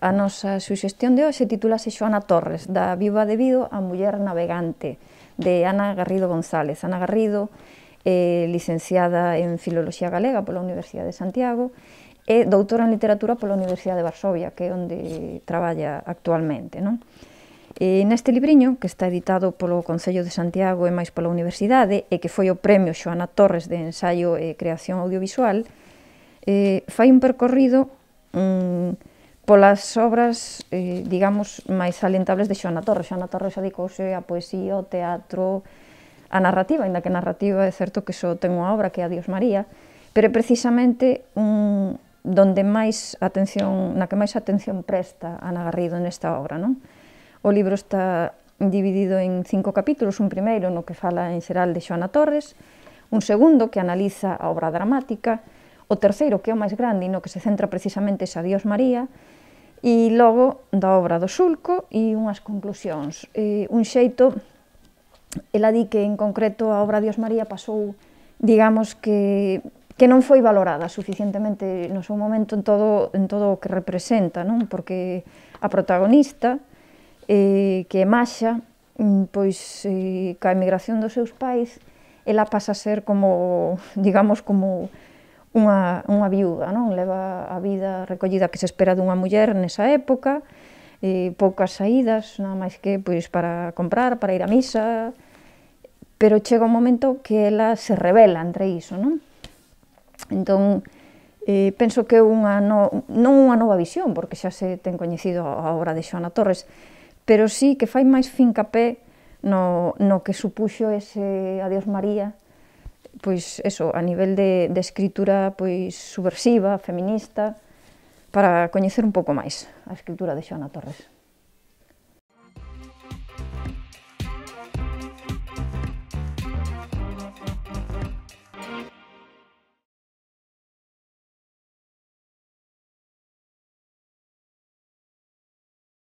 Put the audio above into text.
A nosa suxestión de hoxe titulase Xoana Torres, da Viva de Vido a Muller Navegante, de Ana Garrido González. Ana Garrido é eh, licenciada en Filoloxía Galega pola Universidade de Santiago e doutora en Literatura pola Universidade de Varsovia, que é onde traballa actualmente. Non? E neste libriño, que está editado polo Concello de Santiago e máis pola Universidade, e que foi o Premio Xoana Torres de Ensaio e Creación Audiovisual, eh, fai un percorrido mm, polas obras, eh, digamos, máis salientables de Xoana Torres. Xoana Torres adicouse a poesía, o teatro, a narrativa, ainda que narrativa é certo que só ten unha obra que é a Dios María, pero é precisamente un donde máis atención, na que máis atención presta Ana Garrido nesta obra, non? O libro está dividido en cinco capítulos, un primeiro no que fala en xeral de Xoana Torres, un segundo que analiza a obra dramática, o terceiro que é o máis grande e no que se centra precisamente xa Dios María, e logo da obra do Xulco e unhas conclusións. E un xeito, ela di que en concreto a obra Dios María pasou, digamos que que non foi valorada suficientemente no seu momento en todo, en todo o que representa, non? Porque a protagonista, eh, que é Masha, mm, pois eh, ca emigración dos seus pais, ela pasa a ser como, digamos, como unha, unha viúda, non? Leva a vida recollida que se espera dunha muller nesa época, e poucas saídas, nada máis que pois, para comprar, para ir a misa, pero chega un momento que ela se revela entre iso, non? Entón, eh, penso que é unha no, non unha nova visión, porque xa se ten coñecido a obra de Xoana Torres, pero sí que fai máis fincapé no, no que supuxo ese Adiós María pois eso, a nivel de, de escritura pois subversiva, feminista, para coñecer un pouco máis a escritura de Xoana Torres.